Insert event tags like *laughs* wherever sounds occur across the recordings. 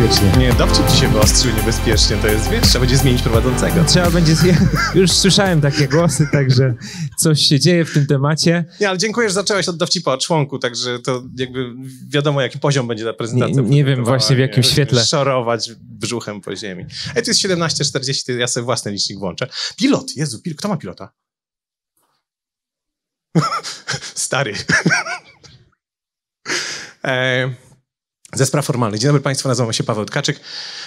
niebezpiecznie. Nie, dowcip ci się wyostrzył niebezpiecznie, to jest, wiesz, trzeba będzie zmienić prowadzącego. Trzeba będzie, *laughs* już słyszałem takie głosy, także coś się dzieje w tym temacie. Nie, ale dziękuję, że zacząłeś od dowcipa o członku, także to jakby wiadomo, jaki poziom będzie ta prezentacja. Nie, nie wiem właśnie w jakim nie, świetle. Szorować brzuchem po ziemi. Ej, tu jest 17.40, to ja sobie własny licznik włączę. Pilot, Jezu, pil kto ma pilota? *laughs* Stary. *laughs* e ze spraw formalnych. Dzień dobry Państwu, nazywam się Paweł Tkaczyk.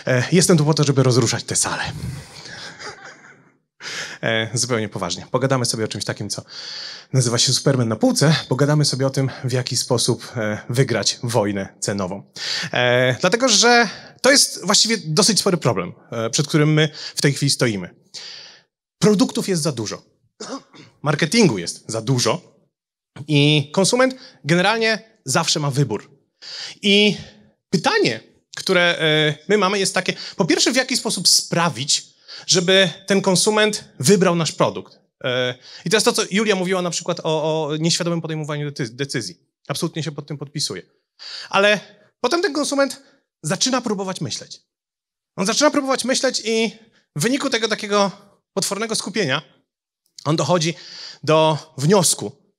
E, jestem tu po to, żeby rozruszać tę salę. *laughs* E, zupełnie poważnie. Pogadamy sobie o czymś takim, co nazywa się Superman na półce. Pogadamy sobie o tym, w jaki sposób e, wygrać wojnę cenową. Dlatego, że to jest właściwie dosyć spory problem, przed którym my w tej chwili stoimy. Produktów jest za dużo. Marketingu jest za dużo. I konsument generalnie zawsze ma wybór. I pytanie, które e, my mamy, jest takie: po pierwsze, w jaki sposób sprawić, żeby ten konsument wybrał nasz produkt? E, I to jest to, co Julia mówiła na przykład o, o nieświadomym podejmowaniu decyzji. Absolutnie się pod tym podpisuję. Ale potem ten konsument zaczyna próbować myśleć. On zaczyna próbować myśleć i w wyniku tego takiego potwornego skupienia on dochodzi do wniosku,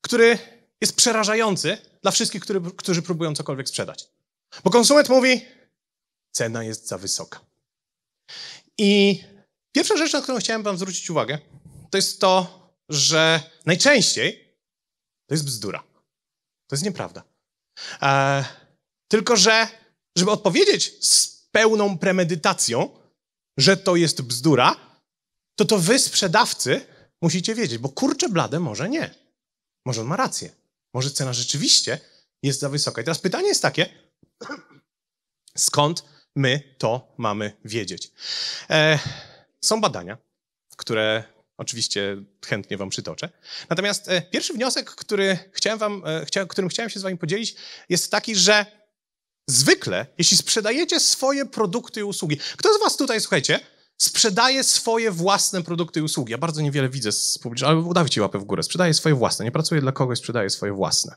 który jest przerażający dla wszystkich, który, którzy próbują cokolwiek sprzedać. Bo konsument mówi, cena jest za wysoka. I pierwsza rzecz, na którą chciałem Wam zwrócić uwagę, to jest to, że najczęściej to jest bzdura. To jest nieprawda. Eee, tylko, że żeby odpowiedzieć z pełną premedytacją, że to jest bzdura, to to wy, sprzedawcy, musicie wiedzieć, bo kurczę blade, może nie. Może on ma rację. Może cena rzeczywiście jest za wysoka. I teraz pytanie jest takie, Skąd my to mamy wiedzieć? E, są badania, które oczywiście chętnie wam przytoczę. Natomiast e, pierwszy wniosek, który chciałem wam, e, chcia, którym chciałem się z wami podzielić, jest taki, że zwykle, jeśli sprzedajecie swoje produkty i usługi, kto z was tutaj, słuchajcie, sprzedaje swoje własne produkty i usługi. Ja bardzo niewiele widzę z publicznych, ale dawajcie łapę w górę. Sprzedaje swoje własne. Nie pracuje dla kogoś, sprzedaje swoje własne.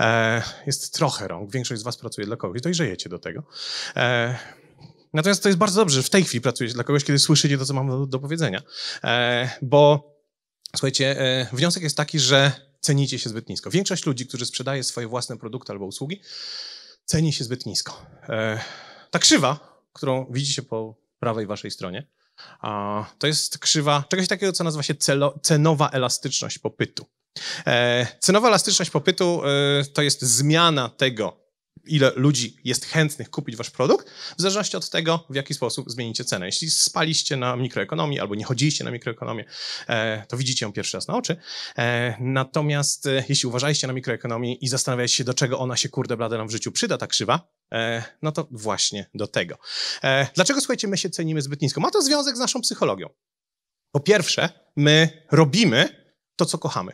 E, jest trochę rąk. Większość z was pracuje dla kogoś. Dojrzejecie no do tego. E, natomiast to jest bardzo dobrze, że w tej chwili pracujecie dla kogoś, kiedy słyszycie to, co mam do, do powiedzenia. E, bo, słuchajcie, e, wniosek jest taki, że cenicie się zbyt nisko. Większość ludzi, którzy sprzedaje swoje własne produkty albo usługi, ceni się zbyt nisko. E, ta krzywa, którą widzicie po prawej waszej stronie, to jest krzywa czegoś takiego, co nazywa się celo, cenowa elastyczność popytu. E, cenowa elastyczność popytu e, to jest zmiana tego, ile ludzi jest chętnych kupić wasz produkt, w zależności od tego, w jaki sposób zmienicie cenę. Jeśli spaliście na mikroekonomii albo nie chodziliście na mikroekonomię, e, to widzicie ją pierwszy raz na oczy. E, natomiast e, jeśli uważaliście na mikroekonomii i zastanawialiście się, do czego ona się kurde blade nam w życiu przyda, ta krzywa, no to właśnie do tego. dlaczego, słuchajcie, my się cenimy zbyt nisko? Ma to związek z naszą psychologią. Po pierwsze, my robimy to, co kochamy.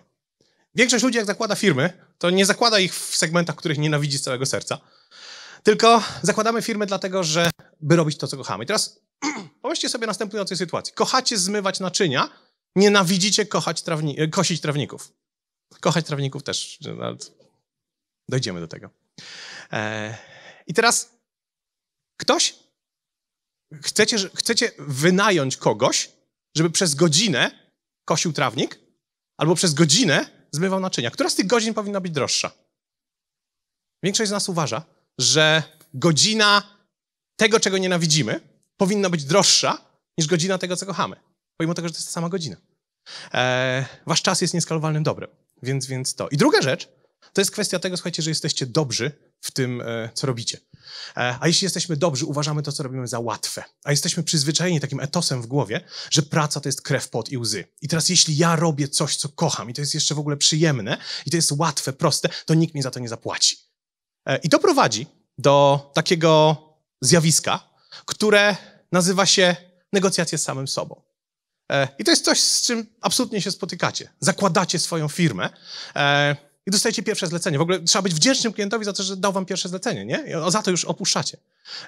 Większość ludzi, jak zakłada firmy, to nie zakłada ich w segmentach, których nienawidzi z całego serca, tylko zakładamy firmy dlatego, że by robić to, co kochamy. I teraz *clears throat* pomyślcie sobie następującej sytuacji. Kochacie zmywać naczynia, nienawidzicie kochać trawni e, kosić trawników. Kochać trawników też. Dojdziemy do tego. Eee, I teraz ktoś, chcecie, chcecie wynająć kogoś, żeby przez godzinę kosił trawnik, albo przez godzinę zmywał naczynia. Która z tych godzin powinna być droższa? Większość z nas uważa, że godzina tego, czego nienawidzimy, powinna być droższa niż godzina tego, co kochamy. Pomimo tego, że to jest ta sama godzina. Eee, wasz czas jest nieskalowalnym dobrem, więc, więc to. I druga rzecz to jest kwestia tego, słuchajcie, że jesteście dobrzy w tym, e, co robicie. E, a jeśli jesteśmy dobrzy, uważamy to, co robimy za łatwe. A jesteśmy przyzwyczajeni takim etosem w głowie, że praca to jest krew, pot i łzy. I teraz jeśli ja robię coś, co kocham i to jest jeszcze w ogóle przyjemne i to jest łatwe, proste, to nikt mi za to nie zapłaci. E, I to prowadzi do takiego zjawiska, które nazywa się negocjacje z samym sobą. E, I to jest coś, z czym absolutnie się spotykacie. Zakładacie swoją firmę i dostajecie pierwsze zlecenie. W ogóle trzeba być wdzięcznym klientowi za to, że dał wam pierwsze zlecenie, nie? I za to już opuszczacie.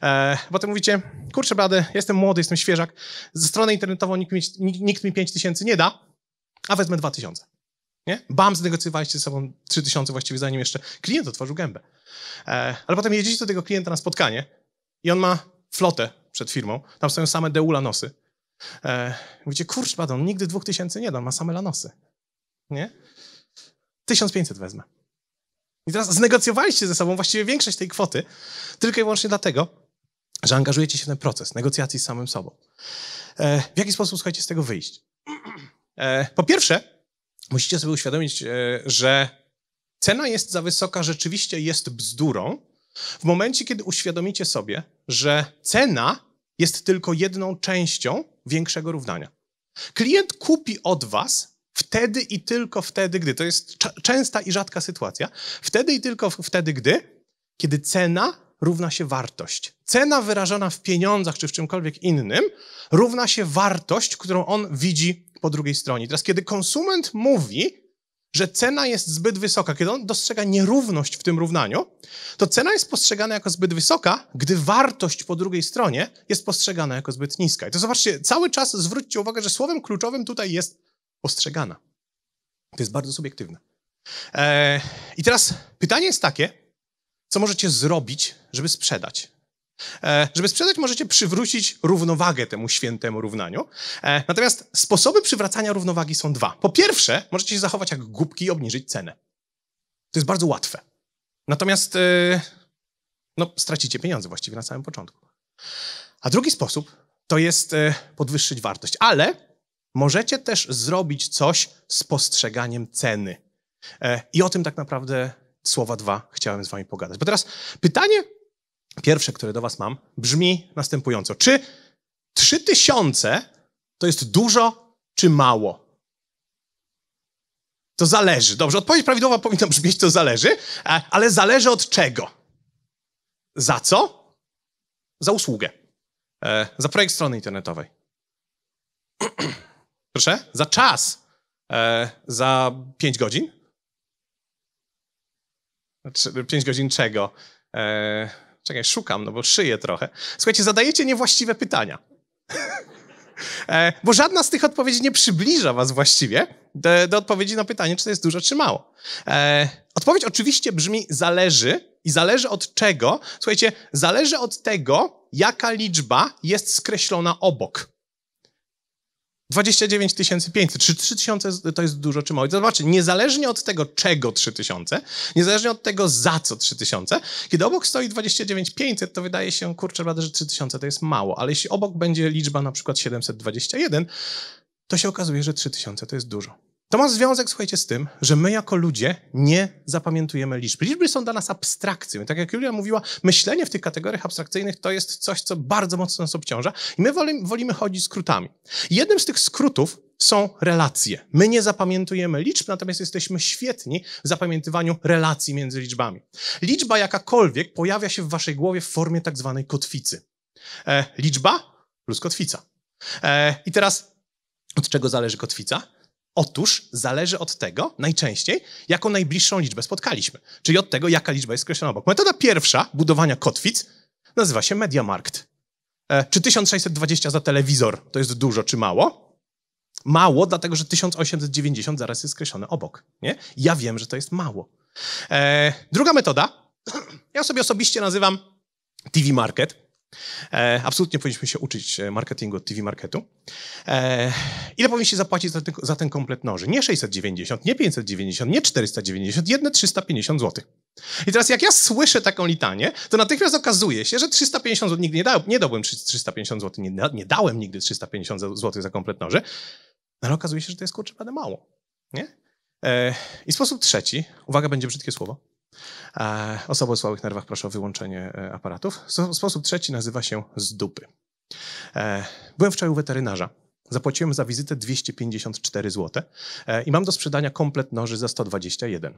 E, potem mówicie, kurczę blady, jestem młody, jestem świeżak, ze strony internetową nikt mi, nikt mi 5 tysięcy nie da, a wezmę 2 tysiące. Nie? Bam, znegocjowaliście ze sobą tysiące właściwie, zanim jeszcze klient otworzył gębę. E, ale potem jedziecie do tego klienta na spotkanie i on ma flotę przed firmą, tam stoją same deula nosy. E, mówicie, kurczę, on nigdy tysięcy nie da, ma same lanosy. Nie? 1500 wezmę. I teraz znegocjowaliście ze sobą właściwie większość tej kwoty tylko i wyłącznie dlatego, że angażujecie się w ten proces negocjacji z samym sobą. E, w jaki sposób, słuchajcie, z tego wyjść? E, po pierwsze, musicie sobie uświadomić, e, że cena jest za wysoka, rzeczywiście jest bzdurą, w momencie, kiedy uświadomicie sobie, że cena jest tylko jedną częścią większego równania. Klient kupi od was wtedy i tylko wtedy, gdy, to jest częsta i rzadka sytuacja, wtedy i tylko wtedy, gdy, kiedy cena równa się wartość. Cena wyrażona w pieniądzach czy w czymkolwiek innym równa się wartość, którą on widzi po drugiej stronie. Teraz, kiedy konsument mówi, że cena jest zbyt wysoka, kiedy on dostrzega nierówność w tym równaniu, to cena jest postrzegana jako zbyt wysoka, gdy wartość po drugiej stronie jest postrzegana jako zbyt niska. I to zobaczcie, cały czas zwróćcie uwagę, że słowem kluczowym tutaj jest postrzegana. To jest bardzo subiektywne. Eee, I teraz pytanie jest takie, co możecie zrobić, żeby sprzedać? E, żeby sprzedać, możecie przywrócić równowagę temu świętemu równaniu. E, natomiast sposoby przywracania równowagi są dwa. Po pierwsze, możecie się zachować jak głupki i obniżyć cenę. To jest bardzo łatwe. Natomiast e, no, stracicie pieniądze właściwie na samym początku. A drugi sposób to jest podwyższyć wartość. Ale Możecie też zrobić coś z postrzeganiem ceny. E, I o tym tak naprawdę słowa dwa chciałem z wami pogadać. Bo teraz pytanie pierwsze, które do was mam, brzmi następująco. Czy trzy tysiące to jest dużo czy mało? To zależy. Dobrze, odpowiedź prawidłowa powinna brzmieć to zależy, e, ale zależy od czego? Za co? Za usługę. E, za projekt strony internetowej. *clears throat* Proszę? Za czas. E, za 5 godzin? 5 znaczy, godzin czego? E, czekaj, szukam, no bo szyję trochę. Słuchajcie, zadajecie niewłaściwe pytania. *laughs* e, bo żadna z tych odpowiedzi nie przybliża was właściwie do, do, odpowiedzi na pytanie, czy to jest dużo, czy mało. E, odpowiedź oczywiście brzmi zależy i zależy od czego. Słuchajcie, zależy od tego, jaka liczba jest skreślona obok. 29 500. Czy 3000 to jest dużo czy mało? Zobaczcie, niezależnie od tego, czego 3000, niezależnie od tego, za co 3000, kiedy obok stoi 29 500, to wydaje się, kurczę, rada, że 3000 to jest mało, ale jeśli obok będzie liczba na przykład 721, to się okazuje, że 3000 to jest dużo. To ma związek, słuchajcie, z tym, że my jako ludzie nie zapamiętujemy liczb. Liczby są dla nas abstrakcją. Tak jak Julia mówiła, myślenie w tych kategoriach abstrakcyjnych to jest coś, co bardzo mocno nas obciąża i my wolimy, wolimy chodzić skrótami. Jednym z tych skrótów są relacje. My nie zapamiętujemy liczb, natomiast jesteśmy świetni w zapamiętywaniu relacji między liczbami. Liczba jakakolwiek pojawia się w waszej głowie w formie tak zwanej kotwicy. E, liczba plus kotwica. E, I teraz od czego zależy kotwica? Otóż zależy od tego najczęściej, jaką najbliższą liczbę spotkaliśmy, czyli od tego, jaka liczba jest skreślona obok. Metoda pierwsza budowania kotwic nazywa się MediaMarkt. Markt. E, czy 1620 za telewizor to jest dużo czy mało? Mało, dlatego że 1890 zaraz jest skreślone obok. Nie? Ja wiem, że to jest mało. E, druga metoda, *clears throat* ja sobie osobiście nazywam TV Market. E, absolutnie powinniśmy się uczyć e, marketingu od TV Marketu. E, ile powinniście zapłacić za ten, za ten komplet noży? Nie 690, nie 590, nie 490, jedne 350 zł. I teraz jak ja słyszę taką litanię, to natychmiast okazuje się, że 350 zł nigdy nie, dałem, nie dałbym 350 zł, nie, nie dałem nigdy 350 zł za komplet noży, no ale okazuje się, że to jest kurczę mało. Nie? I sposób trzeci, uwaga, będzie brzydkie słowo, Osoby o słabych nerwach proszę o wyłączenie e, aparatów. Sposób trzeci nazywa się z dupy. E, byłem wczoraj u weterynarza. Zapłaciłem za wizytę 254 zł e, i mam do sprzedania komplet noży za 121.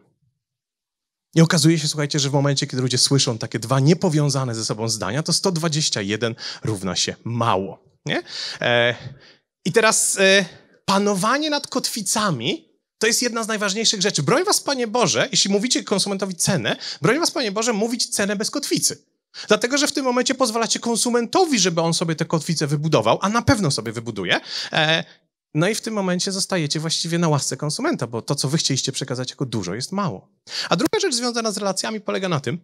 I okazuje się, słuchajcie, że w momencie, kiedy ludzie słyszą takie dwa niepowiązane ze sobą zdania, to 121 równa się mało. Nie? I teraz panowanie nad kotwicami to jest jedna z najważniejszych rzeczy. Broń was, Panie Boże, jeśli mówicie konsumentowi cenę, broń was, Panie Boże, mówić cenę bez kotwicy. Dlatego, że w tym momencie pozwalacie konsumentowi, żeby on sobie tę kotwicę wybudował, a na pewno sobie wybuduje. E, no i w tym momencie zostajecie właściwie na łasce konsumenta, bo to, co wy chcieliście przekazać jako dużo, jest mało. A druga rzecz związana z relacjami polega na tym,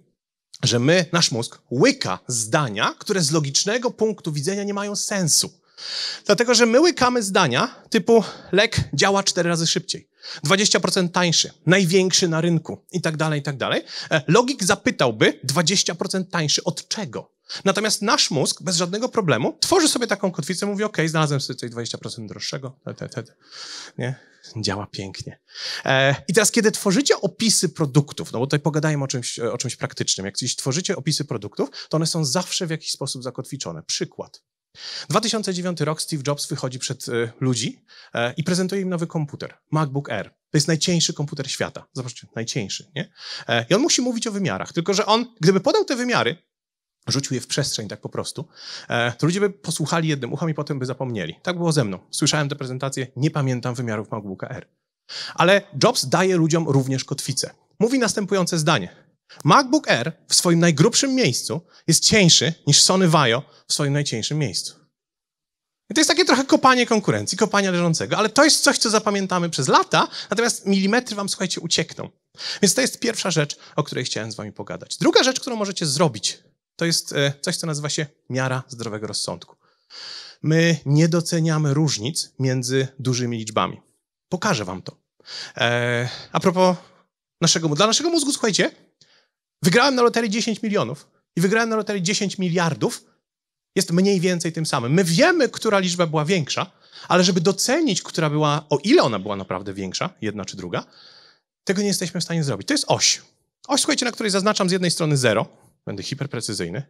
że my, nasz mózg, łyka zdania, które z logicznego punktu widzenia nie mają sensu. Dlatego, że my łykamy zdania typu lek działa cztery razy szybciej. 20% tańszy, największy na rynku i tak dalej, i tak dalej. E, logik zapytałby 20% tańszy od czego? Natomiast nasz mózg bez żadnego problemu tworzy sobie taką kotwicę, mówi ok, znalazłem sobie coś 20% droższego, te, te, te. nie? Działa pięknie. E, I teraz, kiedy tworzycie opisy produktów, no bo tutaj pogadajmy o czymś, o czymś praktycznym, jak gdzieś tworzycie opisy produktów, to one są zawsze w jakiś sposób zakotwiczone. Przykład. 2009 rok Steve Jobs wychodzi przed y, ludzi y, i prezentuje im nowy komputer, MacBook Air. To jest najcieńszy komputer świata. Zobaczcie, najcieńszy, nie? Y, I on musi mówić o wymiarach, tylko że on, gdyby podał te wymiary, rzucił je w przestrzeń tak po prostu, to ludzie by posłuchali jednym uchem i potem by zapomnieli. Tak było ze mną. Słyszałem te prezentacje, nie pamiętam wymiarów MacBooka Air. Ale Jobs daje ludziom również kotwicę. Mówi następujące zdanie. MacBook Air w swoim najgrubszym miejscu jest cieńszy niż Sony Vaio w swoim najcieńszym miejscu. I to jest takie trochę kopanie konkurencji, kopanie leżącego, ale to jest coś, co zapamiętamy przez lata, natomiast milimetry wam, słuchajcie, uciekną. Więc to jest pierwsza rzecz, o której chciałem z wami pogadać. Druga rzecz, którą możecie zrobić, to jest e, coś, co nazywa się miara zdrowego rozsądku. My nie doceniamy różnic między dużymi liczbami. Pokażę wam to. Eee, a propos naszego, dla naszego mózgu, słuchajcie, Wygrałem na loterii 10 milionów i wygrałem na loterii 10 miliardów, jest mniej więcej tym samym. My wiemy, która liczba była większa, ale żeby docenić, która była, o ile ona była naprawdę większa, jedna czy druga, tego nie jesteśmy w stanie zrobić. To jest oś. Oś, słuchajcie, na której zaznaczam z jednej strony 0, będę hiperprecyzyjny.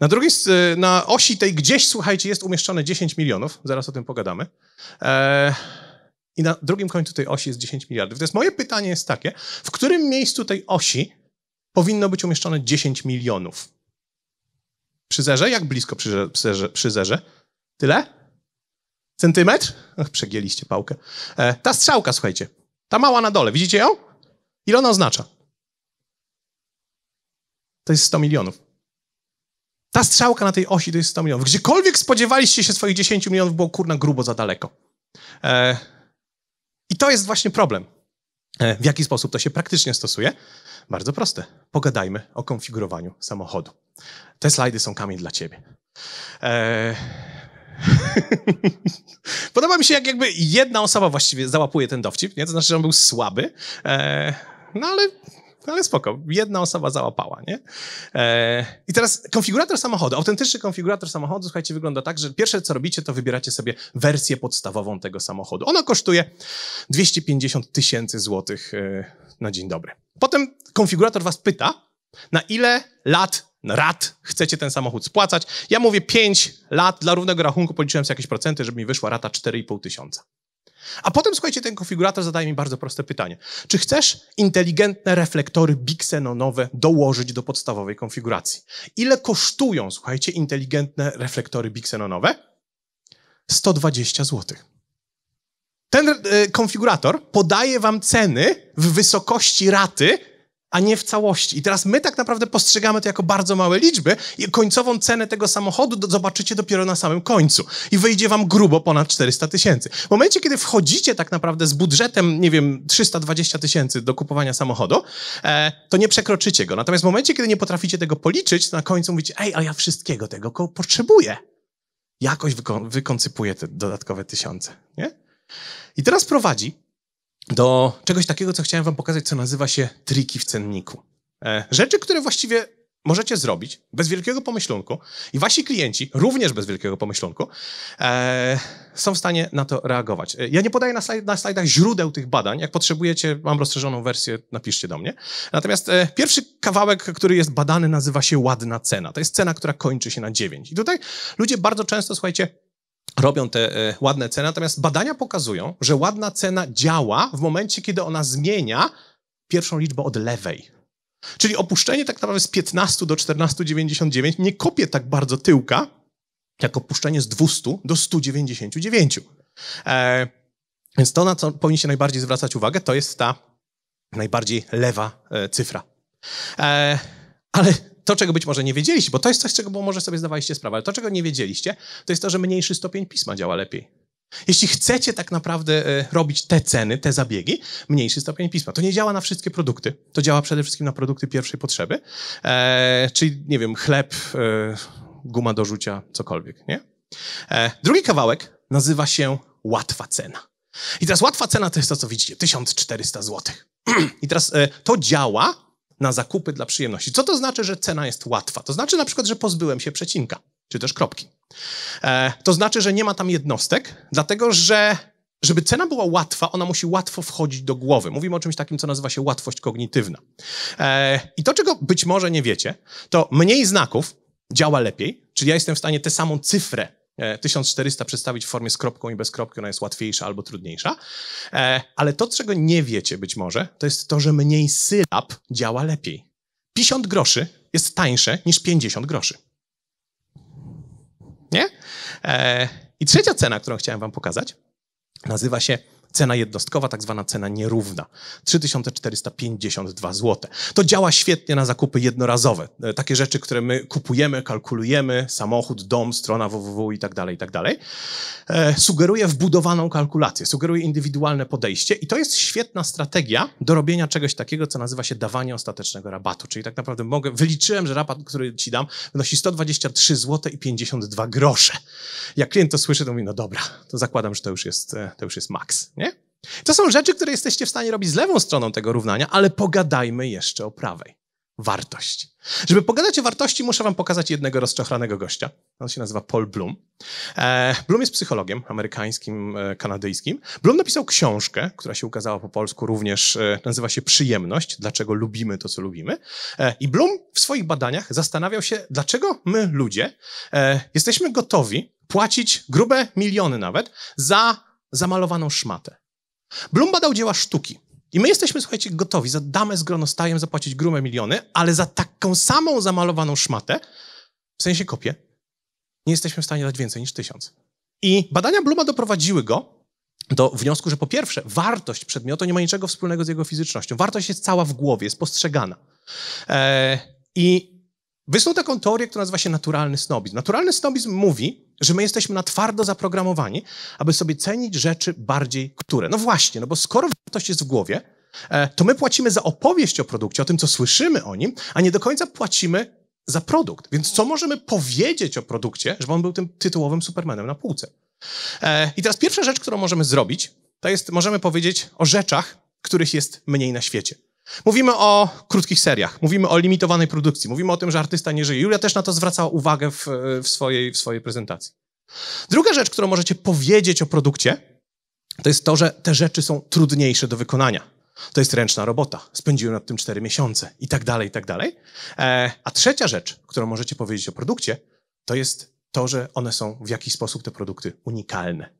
Na drugiej, na osi tej gdzieś, słuchajcie, jest umieszczone 10 milionów, zaraz o tym pogadamy. Eee, I na drugim końcu tej osi jest 10 miliardów. To jest moje pytanie jest takie, w którym miejscu tej osi powinno być umieszczone 10 milionów. Przy zerze? Jak blisko przy, zerze, przy zerze? Tyle? Centymetr? Ach, przegięliście pałkę. E, ta strzałka, słuchajcie, ta mała na dole, widzicie ją? Ile ona oznacza? To jest 100 milionów. Ta strzałka na tej osi to jest 100 milionów. Gdziekolwiek spodziewaliście się swoich 10 milionów, było kurna grubo za daleko. E, I to jest właśnie problem. E, w jaki sposób to się praktycznie stosuje? Bardzo proste. Pogadajmy o konfigurowaniu samochodu. Te slajdy są kamień dla ciebie. Eee... *laughs* Podoba mi się, jak jakby jedna osoba właściwie załapuje ten dowcip, nie? To znaczy, że on był słaby, eee... no ale no ale spoko, jedna osoba załapała, nie? E, I teraz konfigurator samochodu, autentyczny konfigurator samochodu, słuchajcie, wygląda tak, że pierwsze co robicie, to wybieracie sobie wersję podstawową tego samochodu. Ono kosztuje 250 tysięcy złotych e, na dzień dobry. Potem konfigurator was pyta, na ile lat rat chcecie ten samochód spłacać. Ja mówię 5 lat, dla równego rachunku policzyłem sobie jakieś procenty, żeby mi wyszła rata 4,5 tysiąca. A potem, słuchajcie, ten konfigurator zadaje mi bardzo proste pytanie. Czy chcesz inteligentne reflektory bixenonowe dołożyć do podstawowej konfiguracji? Ile kosztują, słuchajcie, inteligentne reflektory bixenonowe? 120 zł. Ten e, konfigurator podaje wam ceny w wysokości raty a nie w całości. I teraz my tak naprawdę postrzegamy to jako bardzo małe liczby i końcową cenę tego samochodu do, zobaczycie dopiero na samym końcu. I wyjdzie wam grubo ponad 400 tysięcy. W momencie, kiedy wchodzicie tak naprawdę z budżetem, nie wiem, 320 tysięcy do kupowania samochodu, e, to nie przekroczycie go. Natomiast w momencie, kiedy nie potraficie tego policzyć, to na końcu mówicie, ej, a ja wszystkiego tego potrzebuję. Jakoś wyko wykoncypuję te dodatkowe tysiące, nie? I teraz prowadzi do czegoś takiego, co chciałem wam pokazać, co nazywa się triki w cenniku. E, rzeczy, które właściwie możecie zrobić bez wielkiego pomyślunku i wasi klienci, również bez wielkiego pomyślunku, e, są w stanie na to reagować. E, ja nie podaję na, na, slajdach źródeł tych badań. Jak potrzebujecie, mam rozszerzoną wersję, napiszcie do mnie. Natomiast e, pierwszy kawałek, który jest badany, nazywa się ładna cena. To jest cena, która kończy się na 9. I tutaj ludzie bardzo często, słuchajcie, robią te e, ładne ceny. Natomiast badania pokazują, że ładna cena działa w momencie, kiedy ona zmienia pierwszą liczbę od lewej. Czyli opuszczenie tak naprawdę z 15 do 14,99 nie kopie tak bardzo tyłka, jak opuszczenie z 200 do 199. E, więc to, na co powinniście najbardziej zwracać uwagę, to jest ta najbardziej lewa e, cyfra. E, ale to, czego być może nie wiedzieliście, bo to jest coś, czego może sobie zdawaliście sprawę, ale to, czego nie wiedzieliście, to jest to, że mniejszy stopień pisma działa lepiej. Jeśli chcecie tak naprawdę e, robić te ceny, te zabiegi, mniejszy stopień pisma. To nie działa na wszystkie produkty. To działa przede wszystkim na produkty pierwszej potrzeby, e, czyli, nie wiem, chleb, e, guma do rzucia, cokolwiek, nie? E, drugi kawałek nazywa się łatwa cena. I teraz łatwa cena to jest to, co widzicie, 1400 zł. *clears throat* I teraz e, to działa na zakupy dla przyjemności. Co to znaczy, że cena jest łatwa? To znaczy na przykład, że pozbyłem się przecinka, czy też kropki. E, to znaczy, że nie ma tam jednostek, dlatego że żeby cena była łatwa, ona musi łatwo wchodzić do głowy. Mówimy o czymś takim, co nazywa się łatwość kognitywna. E, I to, czego być może nie wiecie, to mniej znaków działa lepiej, czyli ja jestem w stanie tę samą cyfrę 1400 e, przedstawić w formie z kropką i bez kropki, ona jest łatwiejsza albo trudniejsza. E, ale to, czego nie wiecie być może, to jest to, że mniej sylab działa lepiej. 50 groszy jest tańsze niż 50 groszy. Nie? E, I trzecia cena, którą chciałem wam pokazać, nazywa się cena jednostkowa, tak zwana cena nierówna. 3452 zł. To działa świetnie na zakupy jednorazowe. E, takie rzeczy, które my kupujemy, kalkulujemy, samochód, dom, strona www i tak dalej, i tak dalej. E, sugeruje wbudowaną kalkulację, sugeruje indywidualne podejście i to jest świetna strategia do robienia czegoś takiego, co nazywa się dawanie ostatecznego rabatu. Czyli tak naprawdę mogę, wyliczyłem, że rabat, który ci dam, wynosi 123 zł i 52 grosze. Jak klient to słyszy, to mówi, no dobra, to zakładam, że to już jest, e, to już jest maks. To są rzeczy, które jesteście w stanie robić z lewą stroną tego równania, ale pogadajmy jeszcze o prawej. Wartość. Żeby pogadać o wartości, muszę wam pokazać jednego rozczochranego gościa. On się nazywa Paul Bloom. E, Bloom jest psychologiem amerykańskim, e, kanadyjskim. Bloom napisał książkę, która się ukazała po polsku również, e, nazywa się Przyjemność, dlaczego lubimy to, co lubimy. I Bloom w swoich badaniach zastanawiał się, dlaczego my, ludzie, jesteśmy gotowi płacić grube miliony nawet za zamalowaną szmatę Blum badał dzieła sztuki. I my jesteśmy, słuchajcie, gotowi za damę z gronostajem zapłacić grube miliony, ale za taką samą zamalowaną szmatę, w sensie kopię, nie jesteśmy w stanie dać więcej niż tysiąc. I badania Bluma doprowadziły go do wniosku, że po pierwsze, wartość przedmiotu nie ma niczego wspólnego z jego fizycznością. Wartość jest cała w głowie, jest postrzegana. Eee, I wysnuł taką teorię, która nazywa się naturalny snobizm. Naturalny snobizm mówi, że my jesteśmy na twardo zaprogramowani, aby sobie cenić rzeczy bardziej które. No właśnie, no bo skoro wartość jest w głowie, e, to my płacimy za opowieść o produkcie, o tym, co słyszymy o nim, a nie do końca płacimy za produkt. Więc co możemy powiedzieć o produkcie, żeby on był tym tytułowym Supermanem na półce? E, I teraz pierwsza rzecz, którą możemy zrobić, to jest, możemy powiedzieć o rzeczach, których jest mniej na świecie. Mówimy o krótkich seriach, mówimy o limitowanej produkcji, mówimy o tym, że artysta nie żyje. Julia też na to zwracała uwagę w, w, swojej, w swojej prezentacji. Druga rzecz, którą możecie powiedzieć o produkcie, to jest to, że te rzeczy są trudniejsze do wykonania. To jest ręczna robota. Spędziłem nad tym cztery miesiące i tak dalej, i tak dalej. E, a trzecia rzecz, którą możecie powiedzieć o produkcie, to jest to, że one są w jakiś sposób te produkty unikalne.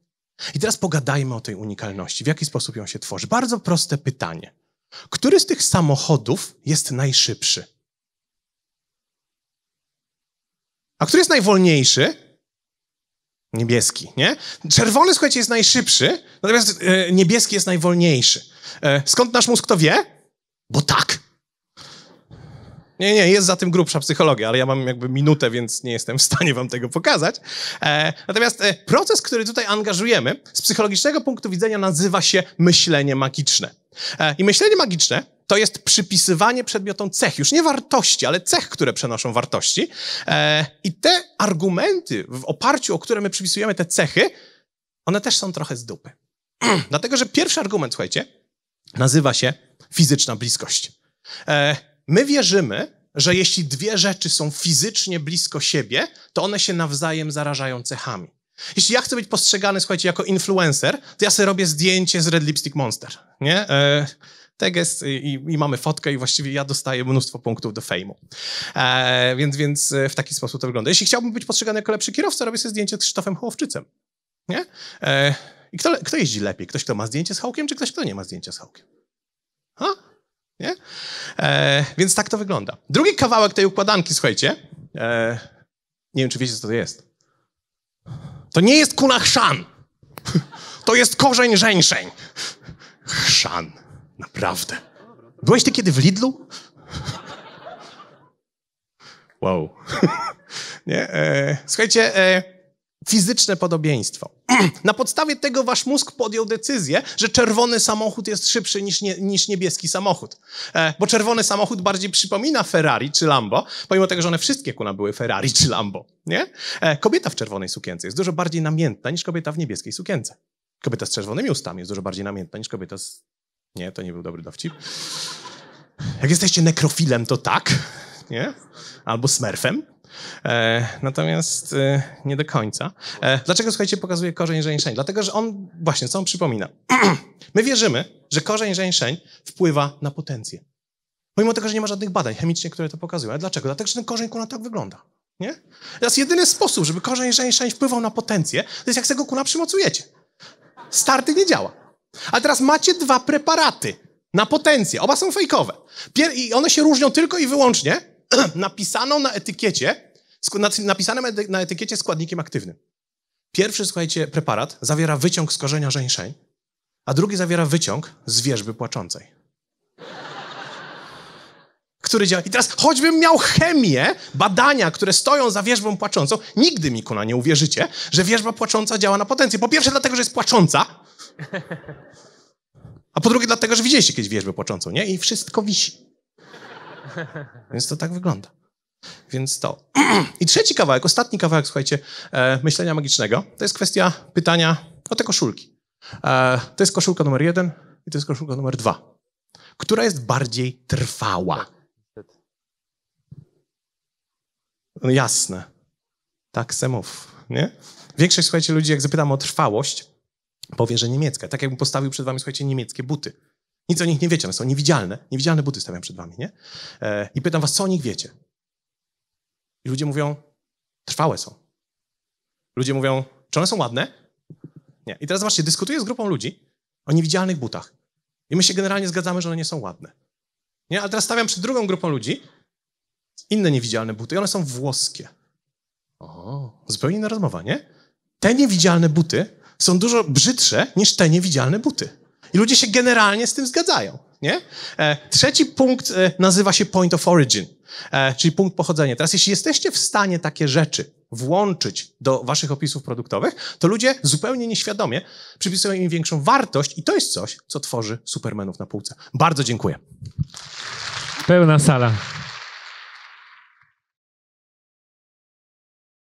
I teraz pogadajmy o tej unikalności. W jaki sposób ją się tworzy? Bardzo proste pytanie. Który z tych samochodów jest najszybszy? A który jest najwolniejszy? Niebieski, nie? Czerwony, słuchajcie, jest najszybszy, natomiast e, niebieski jest najwolniejszy. E, skąd nasz mózg to wie? Bo tak. Nie, nie, jest za tym grubsza psychologia, ale ja mam jakby minutę, więc nie jestem w stanie wam tego pokazać. E, natomiast e, proces, który tutaj angażujemy, z psychologicznego punktu widzenia nazywa się myślenie magiczne. E, I myślenie magiczne to jest przypisywanie przedmiotom cech, już nie wartości, ale cech, które przenoszą wartości. E, I te argumenty, w oparciu o które my przypisujemy te cechy, one też są trochę z dupy. *clears throat* Dlatego, że pierwszy argument, słuchajcie, nazywa się fizyczna bliskość. E, my wierzymy, że jeśli dwie rzeczy są fizycznie blisko siebie, to one się nawzajem zarażają cechami. Jeśli ja chcę być postrzegany, słuchajcie, jako influencer, to ja sobie robię zdjęcie z Red Lipstick Monster, nie? E, tag jest i, i, mamy fotkę i właściwie ja dostaję mnóstwo punktów do fejmu. E, więc, więc e, w taki sposób to wygląda. Jeśli chciałbym być postrzegany jako lepszy kierowca, robię sobie zdjęcie z Krzysztofem chłopczycem, nie? E, I kto, kto jeździ lepiej? Ktoś, kto ma zdjęcie z hałkiem, czy ktoś, kto nie ma zdjęcia z hałkiem? Ha? Nie? E, więc tak to wygląda. Drugi kawałek tej układanki, słuchajcie, e, nie wiem, czy wiecie, co to jest. To nie jest kuna chrzan. *laughs* To jest korzeń żeńszeń. Chrzan. Naprawdę. Byłeś ty kiedy w Lidlu? *laughs* Wow. *laughs* nie? E, słuchajcie, e, fizyczne podobieństwo. *clears throat* Na podstawie tego wasz mózg podjął decyzję, że czerwony samochód jest szybszy niż, nie, niż niebieski samochód. E, bo czerwony samochód bardziej przypomina Ferrari czy Lambo, pomimo tego, że one wszystkie kuna były Ferrari czy Lambo. Nie? E, kobieta w czerwonej sukience jest dużo bardziej namiętna niż kobieta w niebieskiej sukience. Kobieta z czerwonymi ustami jest dużo bardziej namiętna niż kobieta z... Nie, to nie był dobry dowcip. Jak jesteście nekrofilem, to tak. Nie? Albo smerfem. E, natomiast e, nie do końca. E, dlaczego, słuchajcie, pokazuje korzeń żeńszeń? Dlatego, że on, właśnie, co on przypomina? *clears throat* My wierzymy, że korzeń żeńszeń wpływa na potencję. Pomimo tego, że nie ma żadnych badań chemicznie, które to pokazują. Ale dlaczego? Dlatego, że ten korzeń kuna tak wygląda. Nie? Teraz jedyny sposób, żeby korzeń żeńszeń wpływał na potencję, to jest jak z tego kuna przymocujecie. Starty nie działa. A teraz macie dwa preparaty na potencję. Oba są fejkowe. Pier I one się różnią tylko i wyłącznie *clears throat* napisaną na etykiecie, napisanym na etykiecie składnikiem aktywnym. Pierwszy, słuchajcie, preparat zawiera wyciąg z korzenia żeńszeń, a drugi zawiera wyciąg z wierzby płaczącej. Który działa. I teraz, choćbym miał chemię, badania, które stoją za wierzbą płaczącą, nigdy mi kona nie uwierzycie, że wierzba płacząca działa na potencję. Po pierwsze, dlatego, że jest płacząca. A po drugie, dlatego, że widzieliście kiedyś wierzbę płaczącą, nie? I wszystko wisi. Więc to tak wygląda. Więc to. I trzeci kawałek, ostatni kawałek, słuchajcie, e, myślenia magicznego, to jest kwestia pytania o te koszulki. E, to jest koszulka numer jeden i to jest koszulka numer dwa. Która jest bardziej trwała? Tak, no jasne. Tak semów, nie? Większość, słuchajcie, ludzi, jak zapytam o trwałość, powie, że niemiecka. Tak jakbym postawił przed wami, słuchajcie, niemieckie buty. Nic o nich nie wiecie, one są niewidzialne. Niewidzialne buty stawiam przed wami, nie? E, I pytam was, co o nich wiecie? I ludzie mówią, trwałe są. Ludzie mówią, czy one są ładne? Nie. I teraz zobaczcie, dyskutuję z grupą ludzi o niewidzialnych butach. I my się generalnie zgadzamy, że one nie są ładne. Nie? Ale teraz stawiam przed drugą grupą ludzi inne niewidzialne buty i one są włoskie. O, zupełnie inna rozmowa, nie? Te niewidzialne buty są dużo brzydsze niż te niewidzialne buty. I ludzie się generalnie z tym zgadzają. Nie? E, trzeci punkt e, nazywa się point of origin, e, czyli punkt pochodzenia. Teraz, jeśli jesteście w stanie takie rzeczy włączyć do waszych opisów produktowych, to ludzie zupełnie nieświadomie przypisują im większą wartość i to jest coś, co tworzy supermenów na półce. Bardzo dziękuję. Pełna sala.